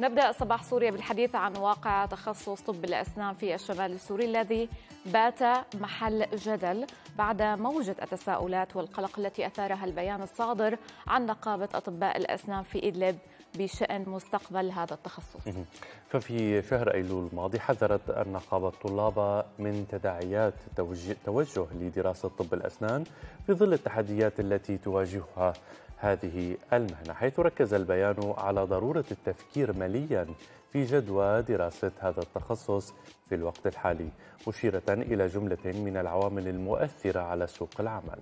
نبدأ صباح سوريا بالحديث عن واقع تخصص طب الأسنان في الشمال السوري الذي بات محل جدل بعد موجة التساؤلات والقلق التي أثارها البيان الصادر عن نقابة أطباء الأسنان في إدلب بشأن مستقبل هذا التخصص ففي شهر أيلول الماضي حذرت النقابة الطلاب من تداعيات توجه لدراسة طب الأسنان في ظل التحديات التي تواجهها هذه المهنة حيث ركز البيان على ضرورة التفكير مليا في جدوى دراسة هذا التخصص في الوقت الحالي مشيرة إلى جملة من العوامل المؤثرة على سوق العمل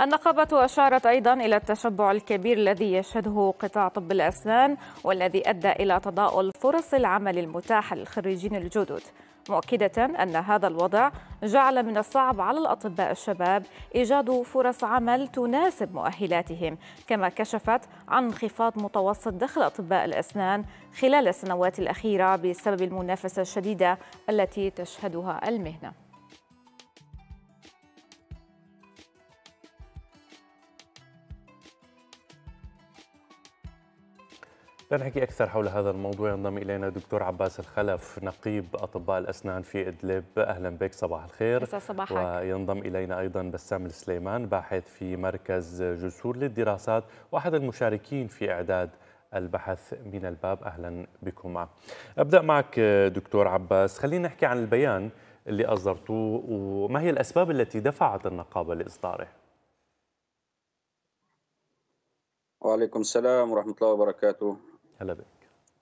النقابة أشارت أيضا إلى التشبع الكبير الذي يشهده قطاع طب الأسنان والذي أدى إلى تضاؤل فرص العمل المتاحة للخريجين الجدد مؤكدة أن هذا الوضع جعل من الصعب على الأطباء الشباب إيجاد فرص عمل تناسب مؤهلاتهم كما كشفت عن انخفاض متوسط دخل أطباء الأسنان خلال السنوات الأخيرة بسبب المنافسة الشديدة التي تشهدها المهنة لنحكي أكثر حول هذا الموضوع ينضم إلينا دكتور عباس الخلف نقيب أطباء الأسنان في إدلب أهلا بك صباح الخير صباحك. وينضم إلينا أيضا بسام السليمان باحث في مركز جسور للدراسات وأحد المشاركين في إعداد البحث من الباب أهلا بكما أبدأ معك دكتور عباس خلينا نحكي عن البيان اللي أصدرتوه وما هي الأسباب التي دفعت النقابة لإصداره وعليكم السلام ورحمة الله وبركاته هلا بك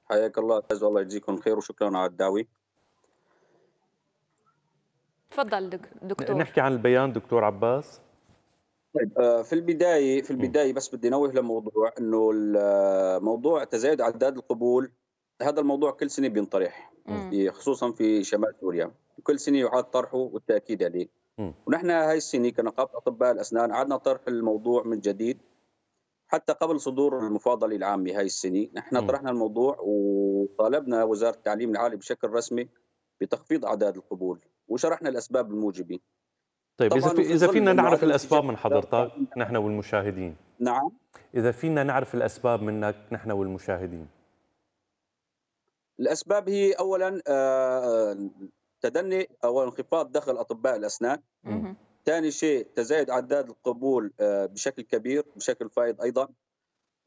حياك الله استاذ والله يجزيكم خير وشكرا على الدعوه تفضل دكتور نحكي عن البيان دكتور عباس طيب آه، في البدايه في البدايه بس بدي نوه لموضوع انه آه، موضوع تزايد اعداد القبول هذا الموضوع كل سنه بينطرح خصوصا في شمال سوريا كل سنه يعاد طرحه والتاكيد عليه ونحن هاي السنه كنقابه اطباء الاسنان عدنا طرح الموضوع من جديد حتى قبل صدور المفاضله العامه هاي السنه نحن طرحنا الموضوع وطالبنا وزاره التعليم العالي بشكل رسمي بتخفيض اعداد القبول وشرحنا الاسباب الموجبه طيب اذا في اذا فينا نعرف الاسباب من حضرتك نحن والمشاهدين نعم اذا فينا نعرف الاسباب منك نحن والمشاهدين الاسباب هي اولا آه، آه، تدني او انخفاض دخل اطباء الاسنان ثاني شيء تزايد عداد القبول آه، بشكل كبير بشكل فائض ايضا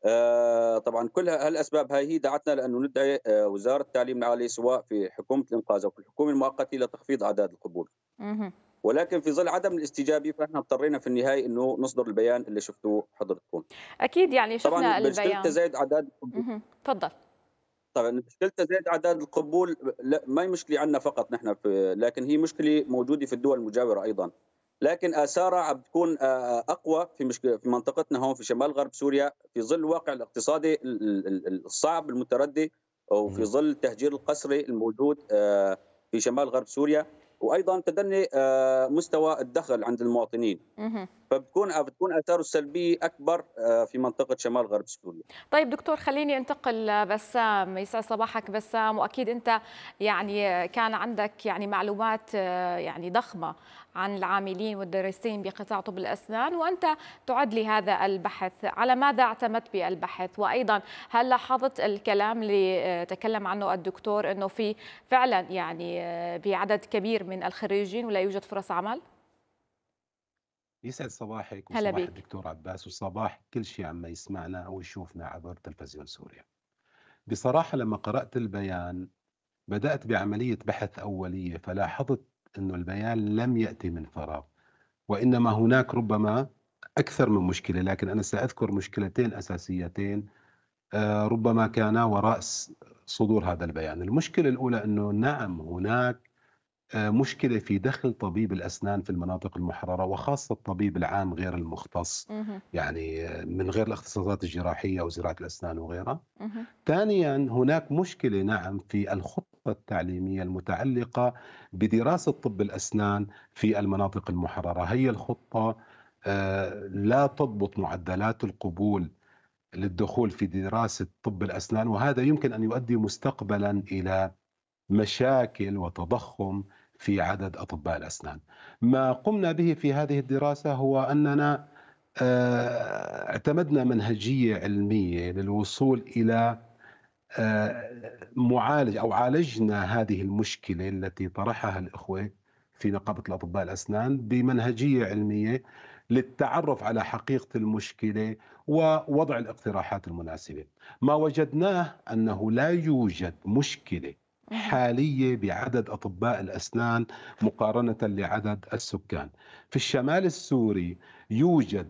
آه، طبعا كل هالاسباب هاي هي دعتنا لانه ندعي آه، وزاره التعليم العالي سواء في حكومه الانقاذ او في الحكومه المؤقته لتخفيض اعداد القبول. ولكن في ظل عدم الاستجابه فاحنا اضطرينا في النهايه انه نصدر البيان اللي شفتوه حضرتكم. اكيد يعني شفنا طبعاً البيان طبعا تزايد اعداد تفضل طبعا مشكله تزايد اعداد القبول لا ما هي مشكله عندنا فقط نحن في لكن هي مشكله موجوده في الدول المجاوره ايضا. لكن اثارها بتكون آه، آه، اقوى في في منطقتنا هون في شمال غرب سوريا في ظل الواقع الاقتصادي الصعب المتردي وفي ظل التهجير القسري الموجود آه، في شمال غرب سوريا وايضا تدني مستوى الدخل عند المواطنين فبتكون بتكون اثاره السلبيه اكبر آه، في منطقه شمال غرب سوريا طيب دكتور خليني انتقل آه، بسام يسعد صباحك بسام واكيد انت يعني كان عندك يعني معلومات آه، يعني ضخمه عن العاملين والدارسين بقطاع طب الاسنان وانت تعد لهذا البحث على ماذا اعتمدت بالبحث وايضا هل لاحظت الكلام اللي تكلم عنه الدكتور انه في فعلا يعني بعدد كبير من الخريجين ولا يوجد فرص عمل يسعد صباحك هلا وصباح بيك. الدكتور عباس وصباح كل شيء عما يسمعنا او يشوفنا عبر تلفزيون سوريا. بصراحه لما قرات البيان بدات بعمليه بحث اوليه فلاحظت انه البيان لم ياتي من فراغ وانما هناك ربما اكثر من مشكله لكن انا ساذكر مشكلتين اساسيتين آه، ربما كانا وراء صدور هذا البيان. المشكله الاولى انه نعم هناك آه، مشكله في دخل طبيب الاسنان في المناطق المحرره وخاصه الطبيب العام غير المختص يعني من غير الاختصاصات الجراحيه وزراعه الاسنان وغيرها. ثانيا هناك مشكله نعم في الخطه التعليميه المتعلقه بدراسه طب الاسنان في المناطق المحرره، هي الخطه آه، لا تضبط معدلات القبول للدخول في دراسه طب الاسنان وهذا يمكن ان يؤدي مستقبلا الى مشاكل وتضخم في عدد اطباء الاسنان. ما قمنا به في هذه الدراسه هو اننا آه، اعتمدنا منهجيه علميه للوصول الى آه، معالج او عالجنا هذه المشكله التي طرحها الاخوه في نقابه الاطباء الاسنان بمنهجيه علميه للتعرف على حقيقه المشكله ووضع الاقتراحات المناسبه. ما وجدناه انه لا يوجد مشكله حالية بعدد أطباء الأسنان مقارنة لعدد السكان في الشمال السوري يوجد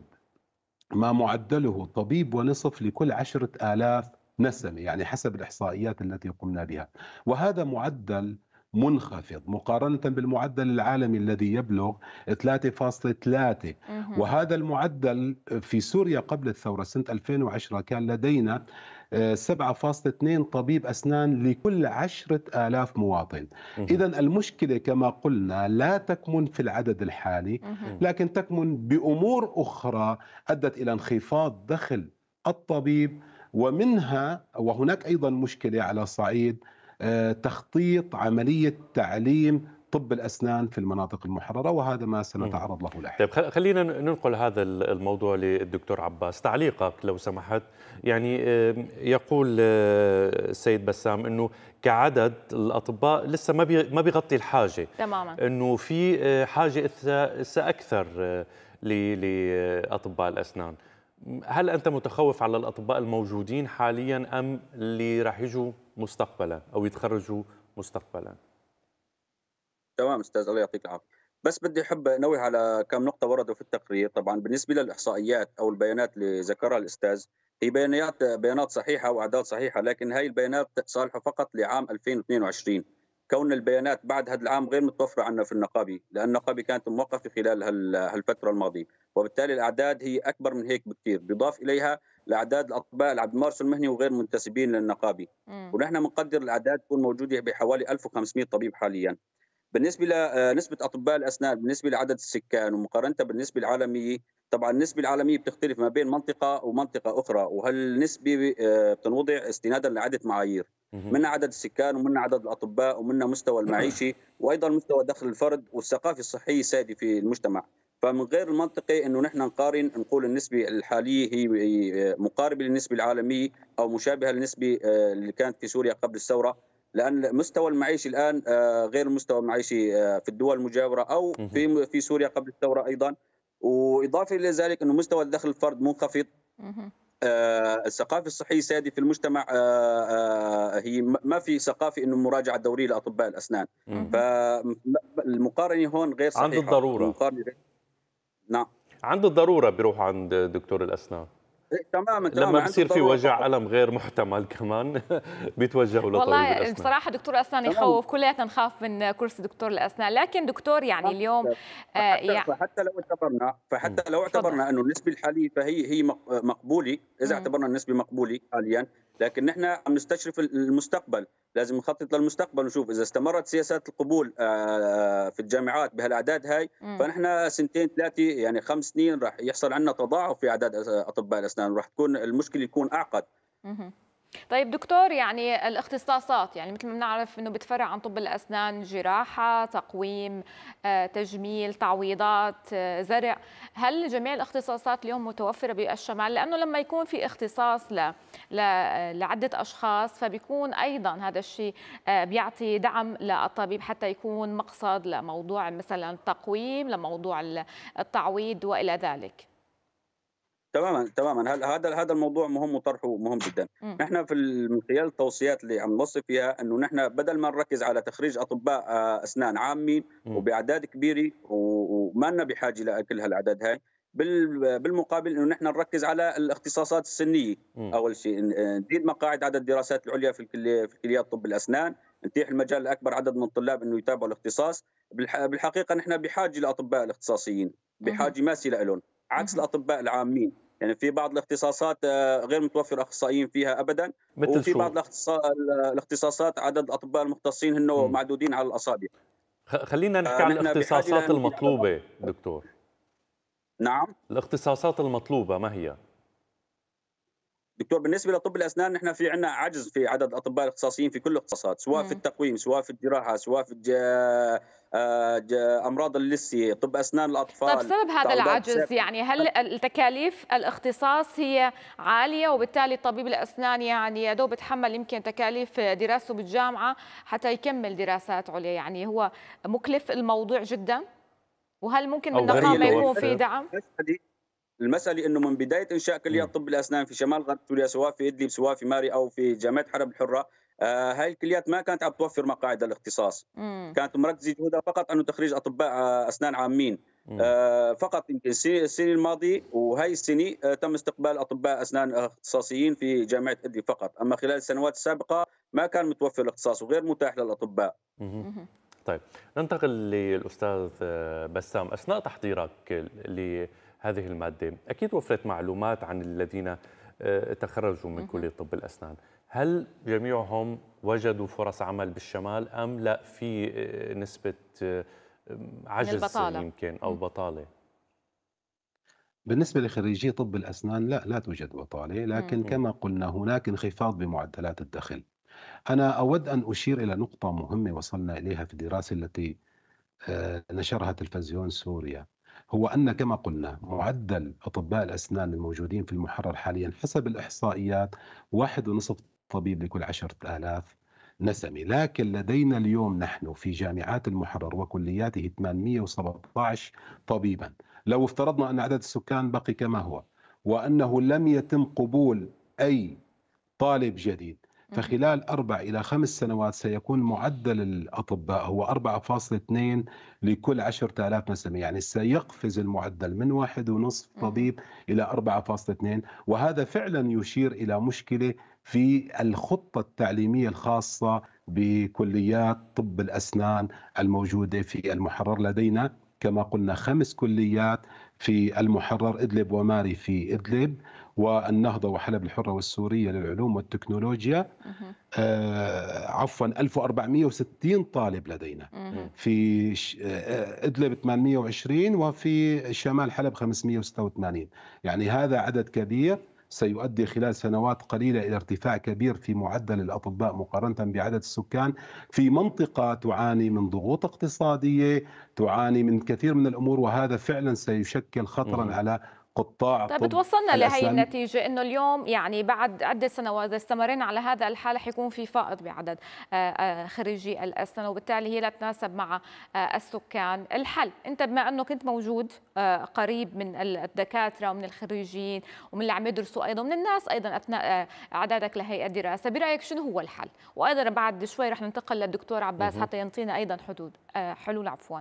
ما معدله طبيب ونصف لكل عشرة آلاف نسمة يعني حسب الإحصائيات التي قمنا بها وهذا معدل منخفض مقارنة بالمعدل العالمي الذي يبلغ 3.3 وهذا المعدل في سوريا قبل الثورة سنة 2010 كان لدينا 7.2 طبيب أسنان لكل 10000 مواطن إذا المشكلة كما قلنا لا تكمن في العدد الحالي لكن تكمن بأمور أخرى أدت إلى انخفاض دخل الطبيب ومنها وهناك أيضا مشكلة على صعيد آه، تخطيط عملية تعليم طب الأسنان في المناطق المحررة وهذا ما سنتعرض له لاحقا طيب خلينا ننقل هذا الموضوع للدكتور عباس تعليقك لو سمحت يعني يقول آه، السيد بسام أنه كعدد الأطباء لسه ما ما بيغطي الحاجة تماما أنه في آه، حاجة لسه أكثر آه، لأطباء الأسنان هل انت متخوف على الاطباء الموجودين حاليا ام اللي راح يجوا مستقبلا او يتخرجوا مستقبلا؟ تمام استاذ الله يعطيك العافيه بس بدي احب انوه على كم نقطه وردوا في التقرير طبعا بالنسبه للاحصائيات او البيانات اللي ذكرها الاستاذ هي بيانات بيانات صحيحه واعداد صحيحه لكن هاي البيانات صالحه فقط لعام 2022 كون البيانات بعد هذا العام غير متوفره عندنا في النقابه لان النقابه كانت موقفه خلال هالفتره الماضيه وبالتالي الاعداد هي اكبر من هيك بكثير بضاف اليها لاعداد الاطباء اللي عم بيمارسوا المهنه وغير منتسبين للنقابه ونحن بنقدر الاعداد تكون موجوده بحوالي 1500 طبيب حاليا بالنسبه لنسبه آه، اطباء الاسنان بالنسبه لعدد السكان ومقارنه بالنسبه العالميه طبعا النسبه العالميه بتختلف ما بين منطقه ومنطقه اخرى وهالنسبه آه، بتنوضع استنادا لعده معايير من عدد السكان ومن عدد الاطباء ومن مستوى المعيشة وايضا مستوى دخل الفرد والثقافه الصحيه السائده في المجتمع فمن غير المنطقي انه نحن نقارن نقول النسبه الحاليه هي آه، مقاربه للنسبه العالميه او مشابهه للنسبه اللي كانت في سوريا قبل الثوره لان مستوى المعيشي الان آه، غير المستوى المعيشي آه، في الدول المجاوره او في في سوريا قبل الثوره ايضا واضافه الى ذلك انه مستوى الدخل الفرد منخفض آه، الثقافه الصحيه السادي في المجتمع هي ما في ثقافه انه مراجعه دوريه لاطباء الاسنان فالمقارنه هون غير صحيحه عند الضروره نعم عند الضروره بيروح عند دكتور الاسنان إيه، تماما تماما لما بصير في وجع الم غير محتمل كمان بيتوجهوا لطبيب والله بصراحه دكتور اسنان يخوف كلياتنا نخاف من كرسي دكتور الاسنان لكن دكتور يعني اليوم آه، فحتى, فحتى لو اعتبرنا فحتى لو اعتبرنا انه النسبه الحاليه فهي هي مقبوله اذا اعتبرنا النسبه مقبوله حاليا لكن نحن عم نستشرف المستقبل لازم نخطط للمستقبل ونشوف اذا استمرت سياسات القبول آه، في الجامعات بهالاعداد هاي فنحن سنتين ثلاثه يعني خمس سنين راح يحصل عندنا تضاعف في اعداد اطباء الاسنان وراح تكون المشكله تكون اعقد طيب دكتور يعني الاختصاصات يعني مثل ما بنعرف انه بتفرع عن طب الاسنان جراحه، تقويم، آه، تجميل، تعويضات، آه، زرع، هل جميع الاختصاصات اليوم متوفره بالشمال؟ لانه لما يكون في اختصاص ل... ل... لعده اشخاص فبيكون ايضا هذا الشيء آه، بيعطي دعم للطبيب حتى يكون مقصد لموضوع مثلا التقويم، لموضوع التعويض والى ذلك. تماما تماما هذا هذا الموضوع مهم وطرحه مهم جدا نحن في من خلال التوصيات اللي عم نوصي فيها انه نحن بدل ما نركز على تخريج اطباء آه، اسنان عامين وباعداد كبيره وما لنا بحاجه لكل هالاعداد هاي بالمقابل انه نحن نركز على الاختصاصات السنيه م. اول شيء نزيد مقاعد عدد الدراسات العليا في الكليه في كليات طب الاسنان نتيح المجال لاكبر عدد من الطلاب انه يتابعوا الاختصاص بالحقيقه نحن بحاجه لاطباء الاختصاصيين بحاجه ماسه لهم عكس الاطباء العامين يعني في بعض الاختصاصات آه، غير متوفر اخصائيين فيها ابدا مثل وفي شو؟ بعض الاختصاصات عدد الاطباء المختصين هن معدودين على الاصابع خلينا نحكي عن الاختصاصات المطلوبه دكتور نعم الاختصاصات المطلوبه ما هي؟ دكتور بالنسبه لطب الاسنان نحن في عندنا عجز في عدد اطباء الاختصاصيين في كل الاختصاصات سواء مم. في التقويم سواء في الجراحه سواء في جا... آه، جا... امراض اللثه طب اسنان الاطفال طب سبب هذا العجز سيب. يعني هل طيب. التكاليف الاختصاص هي عاليه وبالتالي طبيب الاسنان يعني يا دوب بتحمل يمكن تكاليف دراسته بالجامعه حتى يكمل دراسات عليا يعني هو مكلف الموضوع جدا وهل ممكن من يكون في دعم؟ المسألة أنه من بداية إنشاء كليات طب الأسنان في شمال غرب سوريا سواء في إدلب سواء في ماري أو في جامعة حرب الحرة آه هاي الكليات ما كانت عم توفر مقاعد الاختصاص مم. كانت مركزة جهودها فقط أنه تخريج أطباء آه، أسنان عامين آه فقط يمكن السنة الماضية وهي السنة آه تم استقبال أطباء أسنان اختصاصيين في جامعة إدلب فقط أما خلال السنوات السابقة ما كان متوفر الاختصاص وغير متاح للأطباء مم. طيب ننتقل للأستاذ آه، بسام أثناء تحضيرك هذه المادة أكيد وفرت معلومات عن الذين آه، تخرجوا من كلية طب الأسنان هل جميعهم وجدوا فرص عمل بالشمال أم لا في آه، نسبة آه، عجز البطالة. يمكن أو بطالة بالنسبة لخريجي طب الأسنان لا لا توجد بطالة لكن مم. كما قلنا هناك انخفاض بمعدلات الدخل أنا أود أن أشير إلى نقطة مهمة وصلنا إليها في الدراسة التي نشرها تلفزيون سوريا هو أن كما قلنا معدل أطباء الأسنان الموجودين في المحرر حاليا حسب الإحصائيات واحد ونصف طبيب لكل عشرة آلاف نسمي لكن لدينا اليوم نحن في جامعات المحرر وكلياته 817 طبيبا لو افترضنا أن عدد السكان بقي كما هو وأنه لم يتم قبول أي طالب جديد فخلال أربع إلى خمس سنوات سيكون معدل الأطباء هو 4.2 لكل 10000 نسمة يعني سيقفز المعدل من واحد ونصف طبيب إلى 4.2 وهذا فعلا يشير إلى مشكلة في الخطة التعليمية الخاصة بكليات طب الأسنان الموجودة في المحرر لدينا كما قلنا خمس كليات في المحرر إدلب وماري في إدلب والنهضة وحلب الحرة والسورية للعلوم والتكنولوجيا آه عفوا 1460 طالب لدينا في آه، آه، إدلب 820 وفي شمال حلب 586 يعني هذا عدد كبير سيؤدي خلال سنوات قليلة إلى ارتفاع كبير في معدل الأطباء مقارنة بعدد السكان في منطقة تعاني من ضغوط اقتصادية تعاني من كثير من الأمور وهذا فعلا سيشكل خطرا على قطاع طيب توصلنا لهي النتيجة أنه اليوم يعني بعد عدة سنوات إذا استمرينا على هذا الحال حيكون في فائض بعدد آه، آه، خريجي الأسنان وبالتالي هي لا تناسب مع آه، السكان الحل أنت بما أنه كنت موجود قريب من الدكاترة ومن الخريجين ومن اللي عم يدرسوا أيضا ومن الناس أيضا أثناء إعدادك لهي الدراسة برأيك شنو هو الحل وأيضا بعد شوي رح ننتقل للدكتور عباس حتى ينطينا أيضا حدود حلول عفواً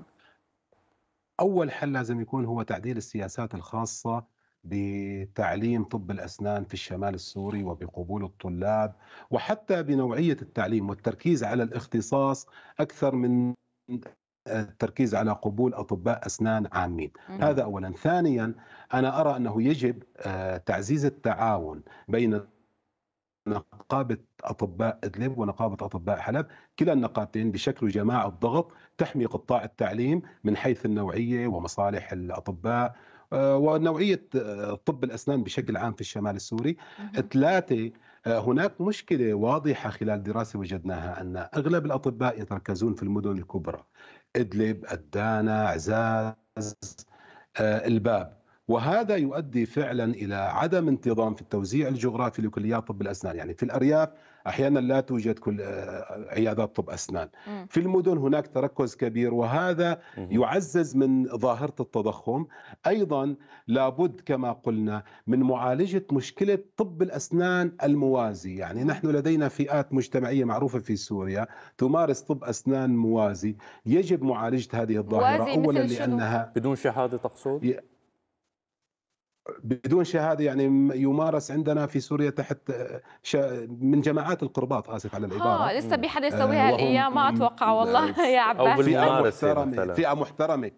اول حل لازم يكون هو تعديل السياسات الخاصه بتعليم طب الاسنان في الشمال السوري وبقبول الطلاب وحتى بنوعيه التعليم والتركيز على الاختصاص اكثر من التركيز على قبول اطباء اسنان عامين، هذا اولا، ثانيا انا ارى انه يجب آه، تعزيز التعاون بين نقابه اطباء ادلب ونقابه اطباء حلب، كلا النقابتين بشكل جماعه الضغط تحمي قطاع التعليم من حيث النوعيه ومصالح الاطباء آه، ونوعيه آه، طب الاسنان بشكل عام في الشمال السوري. ثلاثه آه، هناك مشكله واضحه خلال دراسه وجدناها ان اغلب الاطباء يتركزون في المدن الكبرى ادلب، الدانا، عزاز، الباب. وهذا يؤدي فعلا الى عدم انتظام في التوزيع الجغرافي لكليات طب الاسنان يعني في الارياف احيانا لا توجد كل آه، عيادات طب اسنان في المدن هناك تركز كبير وهذا يعزز من ظاهره التضخم ايضا لابد كما قلنا من معالجه مشكله طب الاسنان الموازي يعني نحن لدينا فئات مجتمعيه معروفه في سوريا تمارس طب اسنان موازي يجب معالجه هذه الظاهره اولا لانها بدون شهاده تقصد بدون شهاده يعني يمارس عندنا في سوريا تحت آه، شا من جماعات القربات اسف على العباره لسه في حدا يسويها آه، الايام ما اتوقع والله نعم. يا عباس او بالممارسه فئه محترمه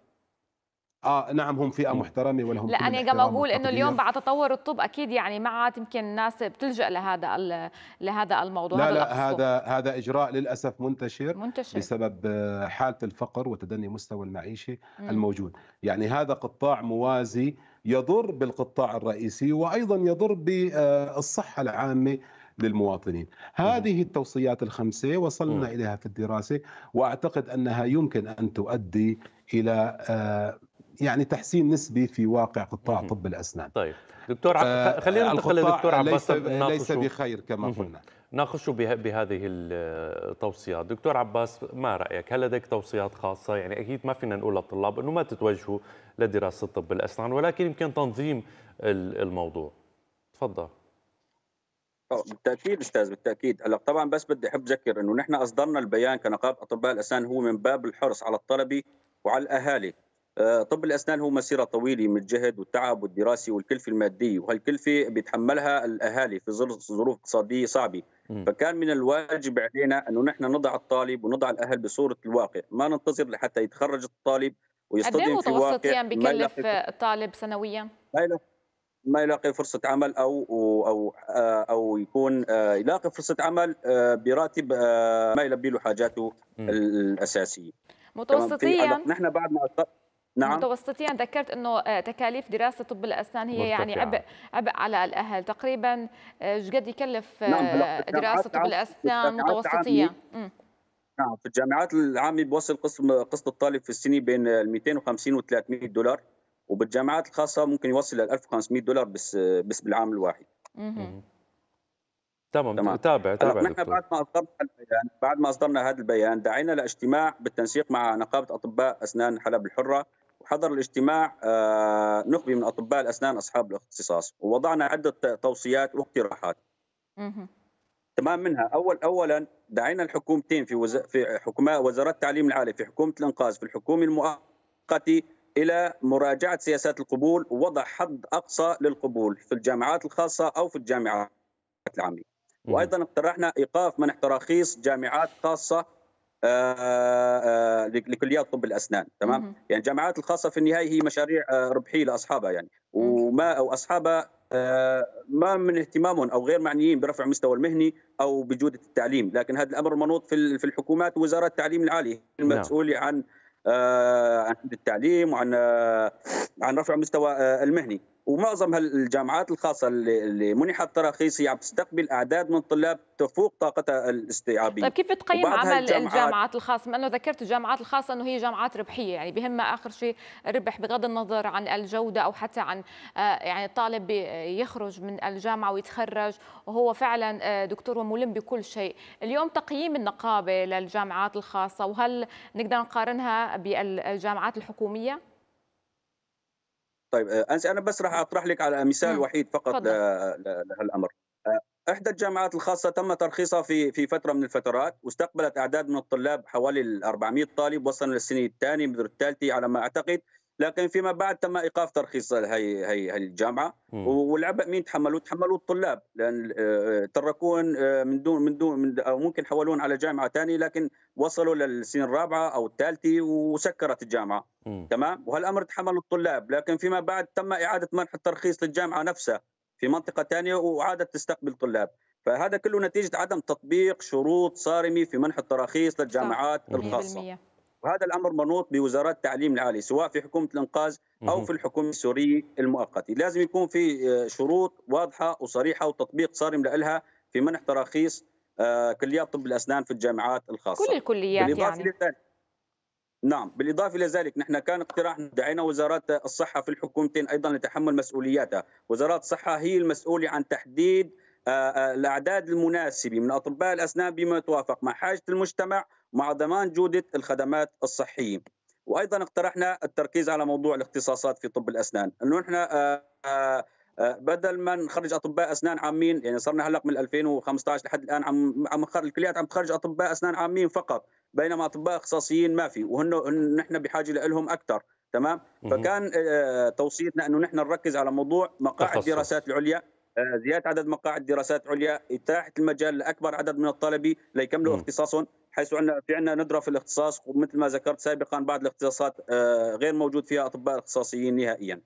اه نعم هم فئه إيه. محترمه ولهم لا انا قام اقول انه اليوم بعد تطور الطب اكيد يعني ما عاد يمكن الناس بتلجا لهذا لهذا الموضوع لا هذا لا هذا هذا اجراء للاسف منتشر, منتشر بسبب آه، حاله الفقر وتدني مستوى المعيشه مم. الموجود يعني هذا قطاع موازي يضر بالقطاع الرئيسي وايضا يضر بالصحه آه، العامه للمواطنين هذه التوصيات الخمسة وصلنا إليها في الدراسة وأعتقد أنها يمكن أن تؤدي إلى آه، يعني تحسين نسبي في واقع قطاع طب الاسنان. طيب دكتور آه خلينا ننتقل للدكتور عباس ليس, ليس بخير كما قلنا. ناقشوا بهذه التوصيات، دكتور عباس ما رايك؟ هل لديك توصيات خاصه؟ يعني اكيد ما فينا نقول للطلاب انه ما تتوجهوا لدراسه طب الاسنان ولكن يمكن تنظيم الموضوع. تفضل. بالتاكيد استاذ بالتاكيد هلا طبعا بس بدي احب اذكر انه نحن اصدرنا البيان كنقابه اطباء الاسنان هو من باب الحرص على الطلبه وعلى الاهالي آه، طب الاسنان هو مسيره طويله من الجهد والتعب والدراسه والكلفه الماديه وهالكلفه بيتحملها الاهالي في ظل ظروف اقتصاديه صعبه فكان من الواجب علينا انه نحن نضع الطالب ونضع الاهل بصوره الواقع ما ننتظر لحتى يتخرج الطالب إيه ويصطدم في واقع يعني متوسطيا بكلف الطالب سنويا ما يلاقي فرصة عمل أو أو آه، أو يكون آه، يلاقي فرصة عمل براتب ما يلبي له حاجاته الأساسية متوسطيا نحن بعد ما نعم متوسطيا ذكرت انه آه، تكاليف دراسه طب الاسنان هي يعني مرتفعة. يعني عبء عبء على الاهل تقريبا آه، ايش قد يكلف نعم آه، دراسه طب الاسنان متوسطيا نعم في الجامعات العامه بوصل قسم قسط الطالب في السنه بين 250 و 300 دولار وبالجامعات الخاصه ممكن يوصل ل 1500 دولار بس بس بالعام الواحد تمام تمام تابع تابع نحن بعد ما اصدرنا البيان بعد ما اصدرنا هذا البيان دعينا لاجتماع بالتنسيق مع نقابه اطباء اسنان حلب الحره حضر الاجتماع آه، نخبه من اطباء الاسنان اصحاب الاختصاص ووضعنا عده توصيات واقتراحات تمام منها اول اولا دعينا الحكومتين في وز... في حكومه وزاره التعليم العالي في حكومه الانقاذ في الحكومه المؤقته الى مراجعه سياسات القبول ووضع حد اقصى للقبول في الجامعات الخاصه او في الجامعات العامه وايضا اقترحنا ايقاف منح تراخيص جامعات خاصه آه، آه، لكليات طب الاسنان تمام مم. يعني الجامعات الخاصه في النهايه هي مشاريع آه، ربحيه لاصحابها يعني وما او اصحابها ما من اهتمامهم او غير معنيين برفع المستوى المهني او بجوده التعليم لكن هذا الامر منوط في الحكومات ووزاره التعليم العالي نعم. المسؤوله عن عن التعليم وعن عن رفع المستوى المهني ومعظم الجامعات الخاصه اللي منحت تراخيص هي عم تستقبل اعداد من الطلاب تفوق طاقتها الاستيعابيه طيب كيف تقيم عمل الجامعات الخاصه بما انه ذكرت الجامعات الخاصه انه هي جامعات ربحيه يعني بهم اخر شيء الربح بغض النظر عن الجوده او حتى عن آه، يعني الطالب يخرج من الجامعه ويتخرج وهو فعلا آه، دكتور وملم بكل شيء اليوم تقييم النقابه للجامعات الخاصه وهل نقدر نقارنها بالجامعات الحكوميه طيب آه، انسي انا بس راح نعم. اطرح لك على مثال نعم. وحيد فقط لهالامر آه، احدى الجامعات الخاصه تم ترخيصها في في فتره من الفترات واستقبلت اعداد من الطلاب حوالي 400 طالب وصلنا للسنه الثانيه الثالثه على ما اعتقد لكن فيما بعد تم ايقاف ترخيص هي هي الجامعه والعبء مين تحملوا تحملوه الطلاب لان آه، تركون آه، من دون من دون من او ممكن حولون على جامعه ثانيه لكن وصلوا للسن الرابعه او الثالثه وسكرت الجامعه م. تمام وهالامر تحمله الطلاب لكن فيما بعد تم اعاده منح الترخيص للجامعه نفسها في منطقه ثانيه وعادت تستقبل طلاب فهذا كله نتيجه عدم تطبيق شروط صارمه في منح التراخيص للجامعات الخاصه 100%. وهذا الامر منوط بوزارات التعليم العالي سواء في حكومه الانقاذ او في الحكومه السوريه المؤقته، لازم يكون في آه، شروط واضحه وصريحه وتطبيق صارم لها في منح تراخيص آه، كليات طب الاسنان في الجامعات الخاصه. كل الكليات بالإضافة يعني لذلك نعم بالإضافة إلى ذلك نحن كان اقتراحنا دعينا وزارات الصحة في الحكومتين أيضا لتحمل مسؤولياتها وزارات الصحة هي المسؤولة عن تحديد آه، آه، الاعداد المناسبه من اطباء الاسنان بما يتوافق مع حاجه المجتمع مع ضمان جوده الخدمات الصحيه. وايضا اقترحنا التركيز على موضوع الاختصاصات في طب الاسنان، انه نحن آه، بدل ما نخرج اطباء اسنان عامين يعني صرنا هلا من 2015 لحد الان عم عم الكليات عم تخرج اطباء اسنان عامين فقط بينما اطباء اختصاصيين ما في وهن نحن بحاجه لهم اكثر تمام فكان توصيتنا انه نحن نركز على موضوع مقاعد الدراسات العليا آه، زياده عدد مقاعد دراسات عليا اتاحه المجال لاكبر عدد من الطلبه ليكملوا اختصاصهم حيث ان في عندنا ندره في الاختصاص ومثل ما ذكرت سابقا بعض الاختصاصات آه، غير موجود فيها اطباء اختصاصيين نهائيا.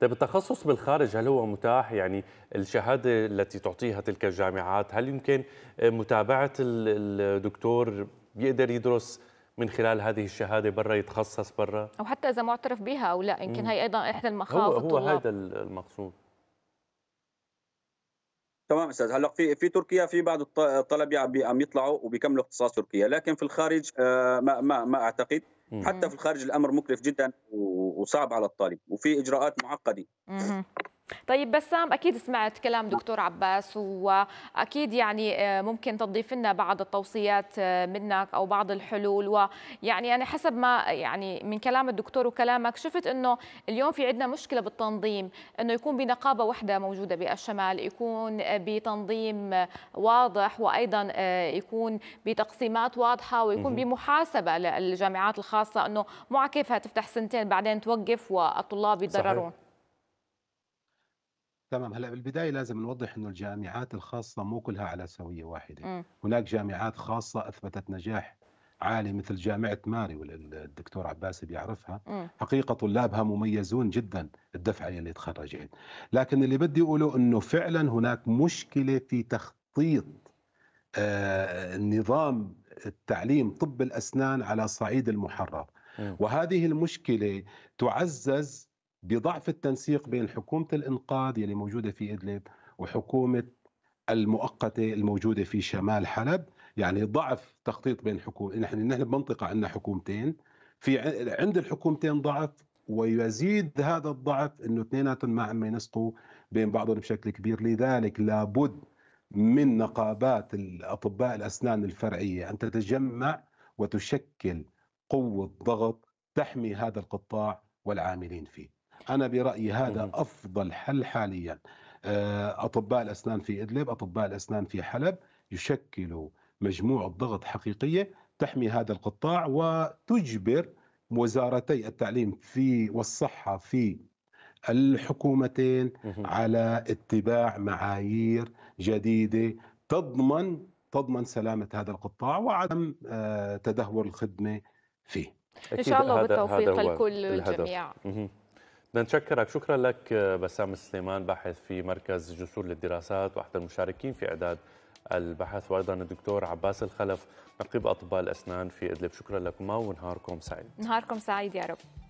طيب التخصص بالخارج هل هو متاح يعني الشهاده التي تعطيها تلك الجامعات هل يمكن آه، متابعه الدكتور بيقدر يدرس من خلال هذه الشهاده برا يتخصص برا او حتى اذا معترف بها او لا يمكن هي ايضا احدى المخاوف هو, هو هذا المقصود تمام استاذ هلا في في تركيا في بعض الطلبه عم يطلعوا وبيكملوا اختصاص تركيا لكن في الخارج آه، ما ما ما اعتقد حتى في الخارج الامر مكلف جدا وصعب على الطالب وفي اجراءات معقده طيب بسام اكيد سمعت كلام دكتور عباس واكيد يعني آه، ممكن تضيف لنا بعض التوصيات آه، منك او بعض الحلول ويعني انا حسب ما يعني من كلام الدكتور وكلامك شفت انه اليوم في عندنا مشكله بالتنظيم انه يكون بنقابه واحده موجوده بالشمال يكون آه، بتنظيم واضح وايضا يكون بتقسيمات واضحه ويكون بمحاسبه للجامعات الخاصه انه مو كيفها تفتح سنتين بعدين توقف والطلاب يتضررون تمام هلا بالبدايه لازم نوضح انه الجامعات الخاصه مو كلها على سويه واحده م. هناك جامعات خاصه اثبتت نجاح عالي مثل جامعه ماري والدكتور عباس بيعرفها م. حقيقه طلابها مميزون جدا الدفعه اللي تخرجت لكن اللي بدي اقوله انه فعلا هناك مشكله في تخطيط آه نظام التعليم طب الاسنان على صعيد المحرر م. وهذه المشكله تعزز بضعف التنسيق بين حكومه الانقاذ يلي موجوده في ادلب وحكومه المؤقته الموجوده في شمال حلب يعني ضعف تخطيط بين حكومة نحن نحن بمنطقه عندنا حكومتين في عند الحكومتين ضعف ويزيد هذا الضعف انه اثنيناتهم ما عم ينسقوا بين بعضهم بشكل كبير لذلك لابد من نقابات الاطباء الاسنان الفرعيه ان تتجمع وتشكل قوه ضغط تحمي هذا القطاع والعاملين فيه انا برايي هذا افضل حل حاليا آه، اطباء الاسنان في ادلب اطباء الاسنان في حلب يشكلوا مجموعه ضغط حقيقيه تحمي هذا القطاع وتجبر وزارتي التعليم في والصحه في الحكومتين على اتباع معايير جديده تضمن تضمن سلامه هذا القطاع وعدم آه، تدهور الخدمه فيه ان شاء الله بالتوفيق الكل الجميع نشكرك شكرا لك بسام السليمان باحث في مركز جسور للدراسات واحد المشاركين في اعداد البحث وايضا الدكتور عباس الخلف نقيب اطباء الاسنان في ادلب شكرا لكما ونهاركم سعيد نهاركم سعيد يا رب